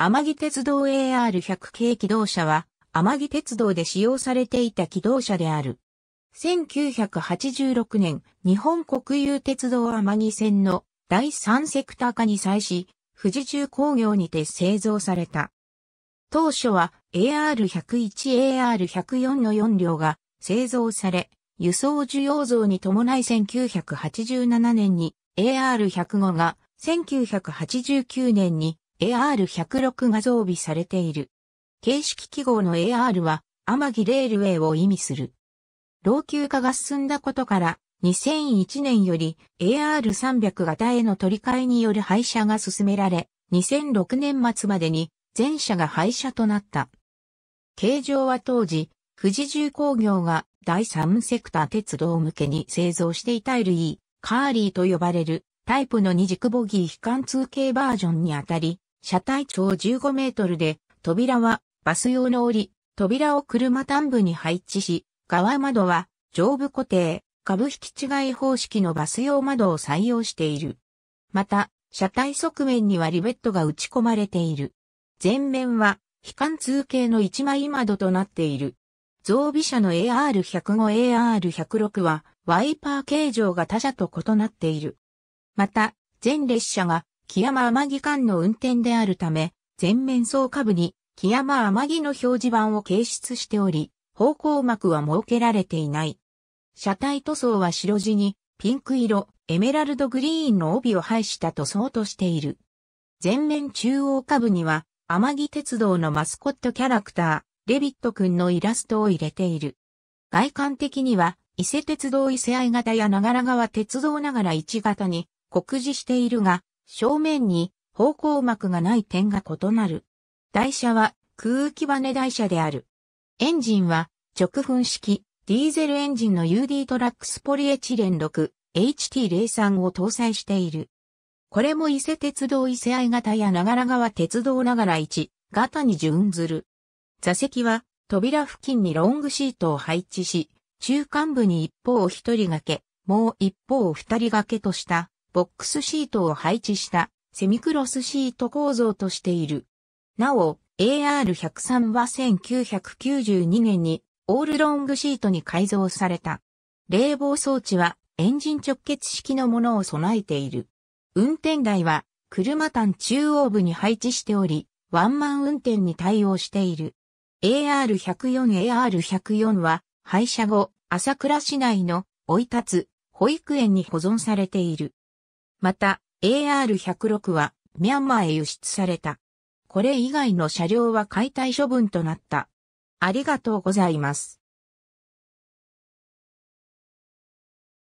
天城鉄道 AR100 系機動車は、天城鉄道で使用されていた機動車である。1986年、日本国有鉄道天城線の第3セクター化に際し、富士重工業にて製造された。当初は AR101、AR104 の4両が製造され、輸送需要増に伴い1987年に AR105 が1989年に AR106 が増備されている。形式記号の AR は、天城レールウェイを意味する。老朽化が進んだことから、2001年より AR300 型への取り替えによる廃車が進められ、2006年末までに全車が廃車となった。形状は当時、富士重工業が第3セクター鉄道向けに製造していた LE、カーリーと呼ばれるタイプの二軸ボギー非貫通系バージョンにあたり、車体長15メートルで、扉はバス用の折、扉を車端部に配置し、側窓は上部固定、株引き違い方式のバス用窓を採用している。また、車体側面にはリベットが打ち込まれている。前面は、非貫通形の一枚窓となっている。増備車の AR105、AR106 は、ワイパー形状が他社と異なっている。また、全列車が木山天城間の運転であるため、前面層下部に木山天城の表示板を掲出しており、方向幕は設けられていない。車体塗装は白地にピンク色、エメラルドグリーンの帯を配した塗装としている。前面中央下部には、天城鉄道のマスコットキャラクター、レビット君のイラストを入れている。外観的には、伊勢鉄道伊勢愛型や長良川鉄道ながら1型に、酷似しているが、正面に方向膜がない点が異なる。台車は空気バネ台車である。エンジンは直噴式ディーゼルエンジンの UD トラックスポリエチレン 6HT03 を搭載している。これも伊勢鉄道伊勢愛型や長良川鉄道ながら1型に準ずる。座席は扉付近にロングシートを配置し、中間部に一方を一人掛け、もう一方を二人掛けとしたボックスシートを配置したセミクロスシート構造としている。なお、AR103 は1992年にオールロングシートに改造された。冷房装置はエンジン直結式のものを備えている。運転台は車単中央部に配置しており、ワンマン運転に対応している。AR104、AR104 は廃車後、朝倉市内の追い立つ保育園に保存されている。また、AR106 はミャンマーへ輸出された。これ以外の車両は解体処分となった。ありがとうございます。